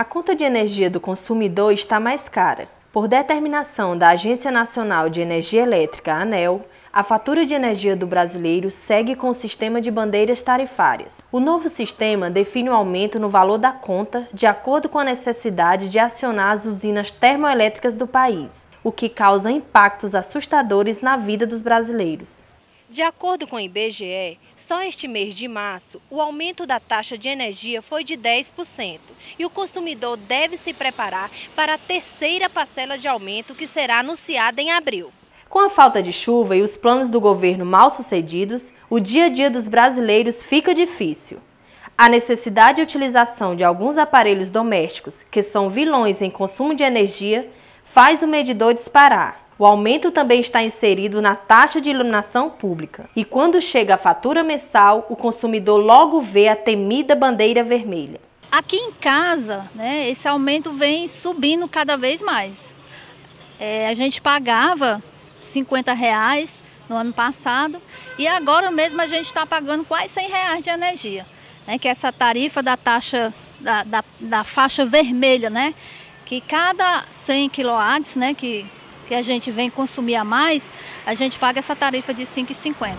A conta de energia do consumidor está mais cara. Por determinação da Agência Nacional de Energia Elétrica, ANEL, a fatura de energia do brasileiro segue com o sistema de bandeiras tarifárias. O novo sistema define o um aumento no valor da conta de acordo com a necessidade de acionar as usinas termoelétricas do país, o que causa impactos assustadores na vida dos brasileiros. De acordo com o IBGE, só este mês de março, o aumento da taxa de energia foi de 10% e o consumidor deve se preparar para a terceira parcela de aumento que será anunciada em abril. Com a falta de chuva e os planos do governo mal sucedidos, o dia a dia dos brasileiros fica difícil. A necessidade de utilização de alguns aparelhos domésticos, que são vilões em consumo de energia, faz o medidor disparar. O aumento também está inserido na taxa de iluminação pública. E quando chega a fatura mensal, o consumidor logo vê a temida bandeira vermelha. Aqui em casa, né, esse aumento vem subindo cada vez mais. É, a gente pagava 50 reais no ano passado e agora mesmo a gente está pagando quase 100 reais de energia, né, que é essa tarifa da taxa da, da, da faixa vermelha, né, que cada 100 kW, né, que que a gente vem consumir a mais, a gente paga essa tarifa de R$ 5,50.